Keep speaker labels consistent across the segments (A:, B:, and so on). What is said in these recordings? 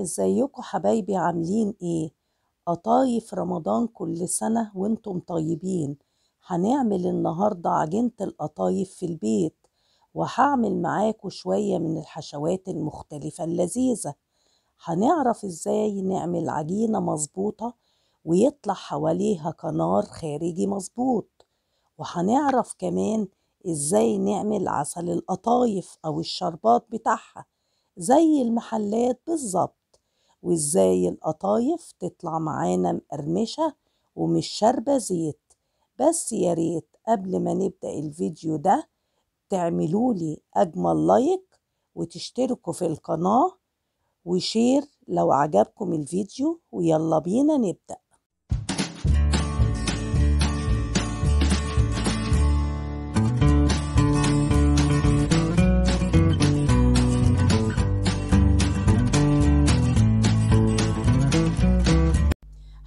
A: ازيكم حبايبي عاملين ايه قطايف رمضان كل سنة وانتم طيبين هنعمل النهاردة عجينة القطايف في البيت وهعمل معاكم شوية من الحشوات المختلفة اللذيذة هنعرف ازاي نعمل عجينة مظبوطة ويطلع حواليها كنار خارجي مظبوط وهنعرف كمان ازاي نعمل عسل القطايف او الشربات بتاعها زي المحلات بالظبط وازاي القطايف تطلع معانا مقرمشة ومش شاربة زيت بس يا ريت قبل ما نبدأ الفيديو ده تعملولي أجمل لايك وتشتركوا في القناة وشير لو عجبكم الفيديو ويلا بينا نبدأ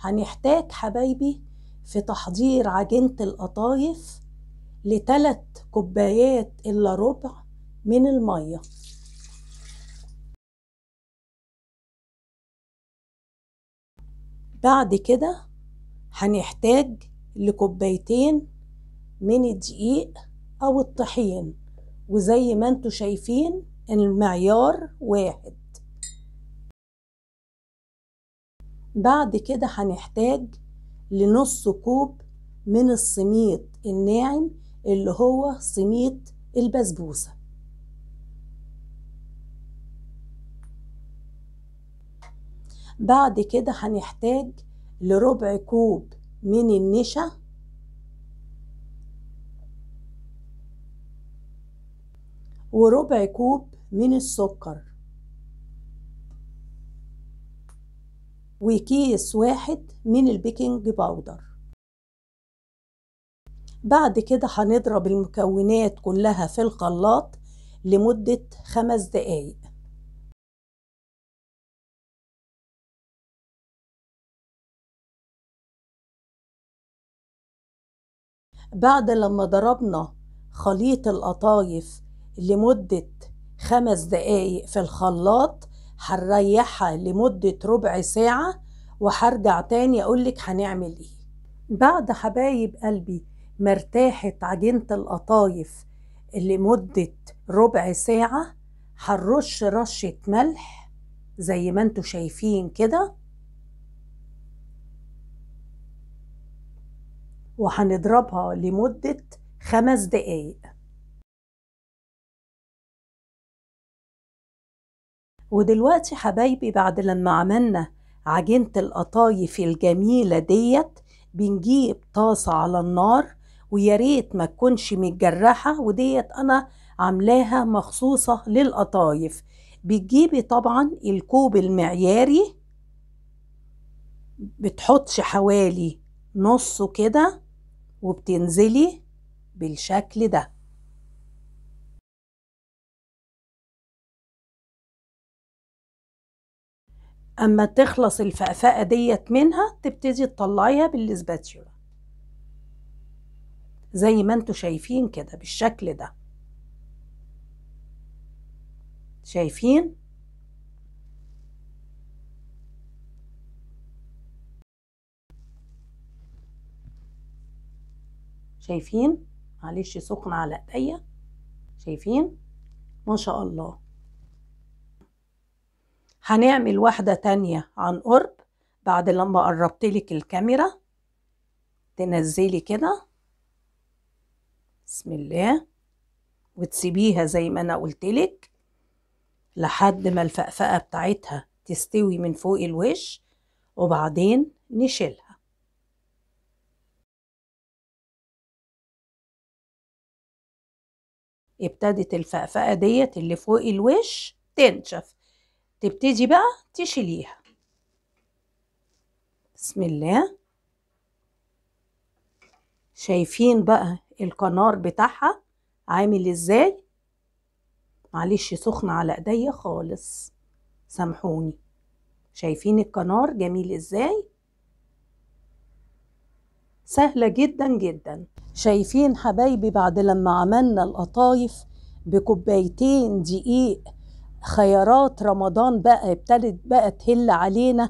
A: هنحتاج حبايبي في تحضير عجينة القطايف لتلات
B: كوبايات إلا ربع من المية بعد كده هنحتاج لكوبايتين من الدقيق أو
A: الطحين وزي ما انتوا شايفين المعيار واحد بعد كده هنحتاج لنص كوب من السميط الناعم اللي هو سميط البسبوسة بعد كده هنحتاج لربع كوب من النشا وربع كوب من السكر وكيس واحد من البيكنج باودر بعد كده هنضرب المكونات
B: كلها في الخلاط لمدة خمس دقايق بعد لما ضربنا خليط
A: القطايف لمدة خمس دقايق في الخلاط هنريحها لمدة ربع ساعة وهرجع تاني أقولك هنعمل إيه بعد حبايب قلبي ما ارتاحت عجينة القطايف لمدة ربع ساعة هنرش رشة ملح زي ما انتوا شايفين كده
B: وهنضربها لمدة خمس دقايق ودلوقتي حبايبي بعد لما عملنا عجينة القطايف الجميلة ديت
A: بنجيب طاسة على النار وياريت ما تكونش متجرحة وديت أنا عاملاها مخصوصة للقطايف بتجيبي طبعا الكوب المعياري بتحطش حوالي
B: نصه كده وبتنزلي بالشكل ده اما تخلص الفقفقه ديت منها تبتدي تطلعيها
A: بالسباتيولا زي ما انتوا شايفين كده بالشكل ده شايفين شايفين معلش سخن على ايديا شايفين ما شاء الله هنعمل واحدة تانية عن قرب بعد لما قربتلك الكاميرا تنزلي كده بسم الله وتسيبيها زي ما انا قلتلك لحد ما الفقفقة
B: بتاعتها تستوي من فوق الوش وبعدين نشيلها ابتدت الفقفقة ديت اللي فوق الوش تنشف
A: تبتدي بقى تشيليها بسم الله شايفين بقى القنار بتاعها عامل ازاي معلش سخنة على ايديا خالص سامحوني شايفين القنار جميل ازاي سهلة جدا جدا شايفين حبايبي بعد لما عملنا القطايف بكوبايتين دقيق خيارات رمضان بقى ابتدت بقى تهل علينا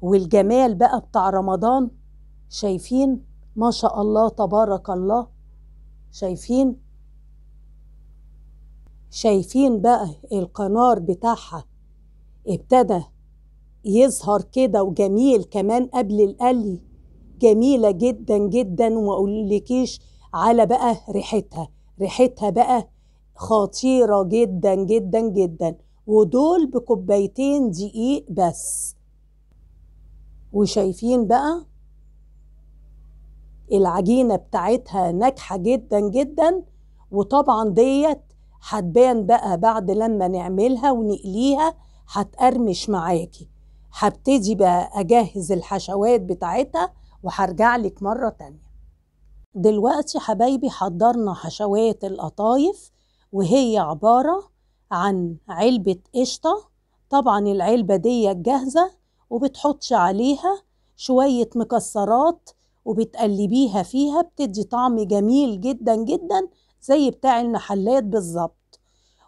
A: والجمال بقى بتاع رمضان شايفين ما شاء الله تبارك الله شايفين شايفين بقى القنار بتاعها ابتدى يظهر كده وجميل كمان قبل القلي جميلة جدا جدا ومقولكيش على بقى ريحتها ريحتها بقى خطيرة جدا جدا جدا ودول بكوبايتين دقيق بس وشايفين بقى العجينه بتاعتها ناجحه جدا جدا وطبعا ديت هتبان بقى بعد لما نعملها ونقليها هتقرمش معاكي هبتدي بقى اجهز الحشوات بتاعتها وهرجع لك مره تانية دلوقتي حبايبي حضرنا حشوات القطايف وهي عباره عن علبة قشطة طبعا العلبة دي جاهزة وبتحطش عليها شوية مكسرات وبتقلبيها فيها بتدي طعم جميل جدا جدا زي بتاع المحلات بالظبط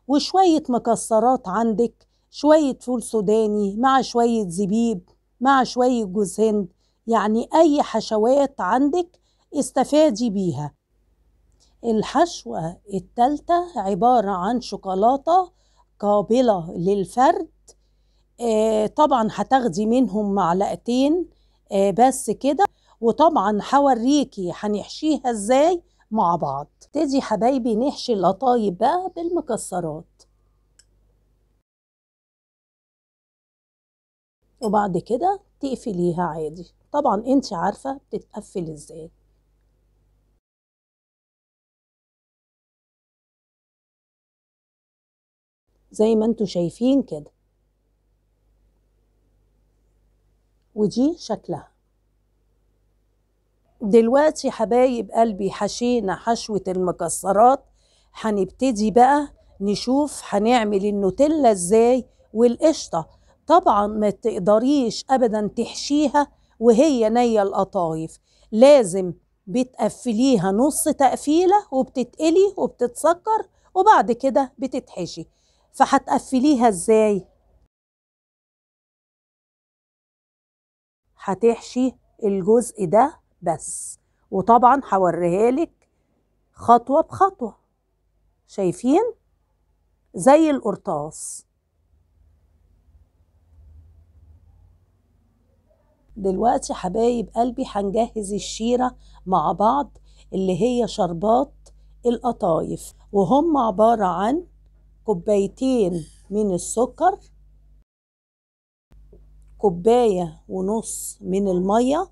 A: وشوية مكسرات عندك شوية فول سوداني مع شوية زبيب مع شوية جوز هند يعني أي حشوات عندك استفادي بيها الحشوة التالتة عبارة عن شوكولاتة قابلة للفرد آه، طبعا هتاخدي منهم معلقتين آه، بس كده وطبعا هوريكي هنحشيها ازاي مع بعض تدي حبايبي نحشي
B: القطايب بقى بالمكسرات وبعد كده تقفليها عادي طبعا انت عارفه بتتقفل ازاي زي ما انتوا شايفين كده
A: ودي شكلها دلوقتي حبايب قلبي حشينا حشوة المكسرات هنبتدي بقى نشوف هنعمل النوتيلا ازاي والقشطة طبعا ما تقدريش ابدا تحشيها وهي نية القطايف لازم بتقفليها نص تقفيلة وبتتقلي وبتتسكر
B: وبعد كده بتتحشي فهتقفليها ازاي هتحشي الجزء ده بس وطبعا هوريها لك خطوه بخطوه
A: شايفين زي القرطاس دلوقتي حبايب قلبي هنجهز الشيره مع بعض اللي هي شربات القطايف وهم عباره عن كوبايتين من السكر كوباية ونص من المية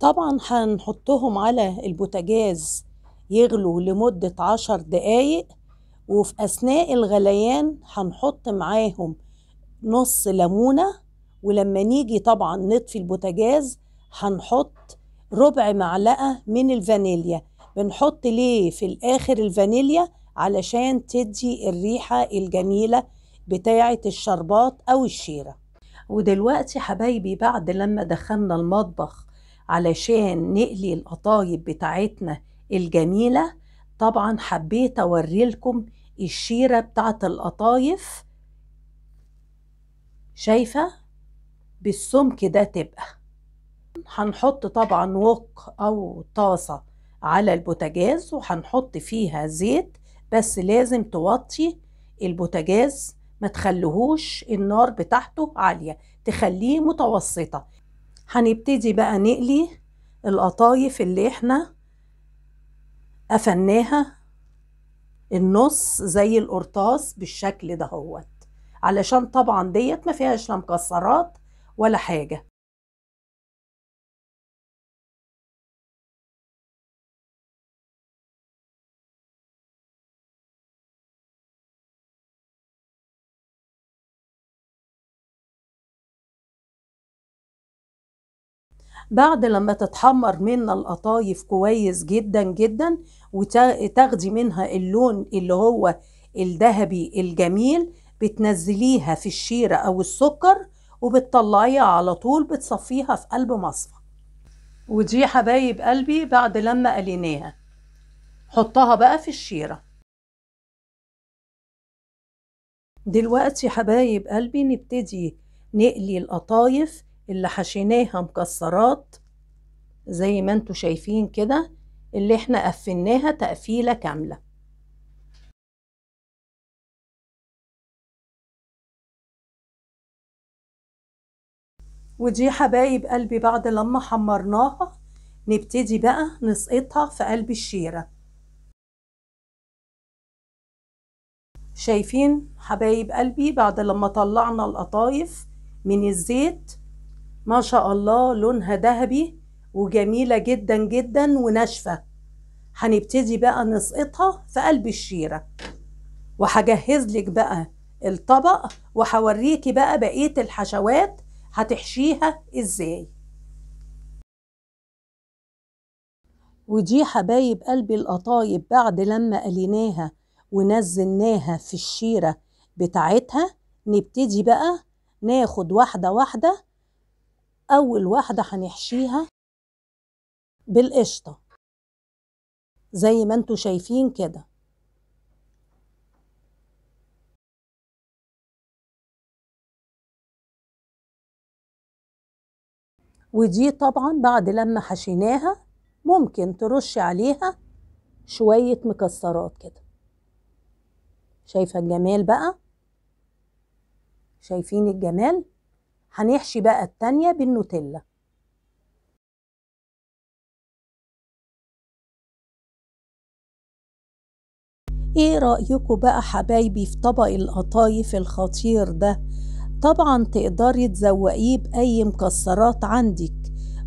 A: طبعا هنحطهم على البوتاجاز يغلوا لمدة عشر دقايق وفي أثناء الغليان هنحط معاهم نص ليمونة ولما نيجي طبعا نطفي البوتاجاز هنحط ربع معلقة من الفانيليا بنحط ليه في الآخر الفانيليا علشان تدي الريحة الجميلة بتاعة الشربات أو الشيرة ودلوقتي حبايبي بعد لما دخلنا المطبخ علشان نقلي القطايب بتاعتنا الجميلة طبعا حبيت أوريلكم الشيرة بتاعة القطايف شايفة بالسمك ده تبقى هنحط طبعا وق أو طاسة على البوتاجاز وهنحط فيها زيت بس لازم توطي البوتاجاز ما تخليهوش النار بتاعته عالية تخليه متوسطة هنبتدي بقى نقلي القطايف اللي احنا قفلناها النص زي القرطاس بالشكل ده
B: هوت علشان طبعا ديت ما فيهاش لا مكسرات ولا حاجه بعد لما تتحمر منا القطايف كويس جدا جدا
A: وتاخدي منها اللون اللي هو الذهبي الجميل بتنزليها في الشيرة أو السكر وبتطلعيها على طول بتصفيها في قلب مصفى ودي حبايب قلبي بعد لما قليناها حطها بقى في الشيرة دلوقتي حبايب قلبي نبتدي نقلي القطايف اللي حشيناها مكسرات زي ما انتوا شايفين كده اللي احنا قفلناها
B: تقفيلة كاملة ودي حبايب قلبي بعد لما حمرناها نبتدي بقى نسقطها في قلب الشيرة
A: شايفين حبايب قلبي بعد لما طلعنا القطايف من الزيت ما شاء الله لونها ذهبي وجميلة جدا جدا وناشفة هنبتدي بقى نسقطها في قلب الشيرة وهجهز لك بقى الطبق وهوريكي بقى بقية الحشوات هتحشيها ازاي ودي حبايب قلبي القطايب بعد لما قليناها ونزلناها في الشيرة بتاعتها نبتدي بقى ناخد واحدة واحدة أول
B: واحدة هنحشيها بالقشطة زي ما انتوا شايفين كده ودي طبعا بعد لما حشيناها ممكن ترش عليها
A: شوية مكسرات كده شايفة الجمال بقى
B: شايفين الجمال هنحشي بقى التانية بالنوتيلا ايه رأيكم بقى حبايبي في طبق القطايف
A: الخطير ده طبعا تقدري تزوقيه بأي مكسرات عندك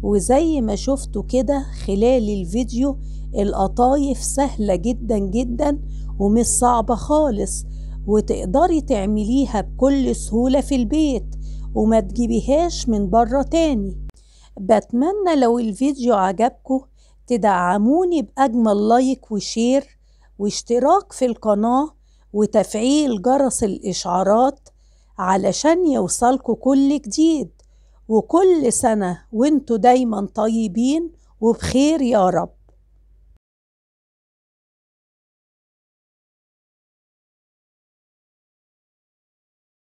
A: وزي ما شفتوا كده خلال الفيديو القطايف سهلة جدا جدا ومش صعبة خالص وتقدري تعمليها بكل سهولة في البيت وما تجيبيهاش من بره تاني بتمنى لو الفيديو عجبكم تدعموني بأجمل لايك وشير واشتراك في القناة وتفعيل جرس الإشعارات علشان يوصلكوا كل جديد وكل سنة
B: وانتوا دايما طيبين وبخير يا رب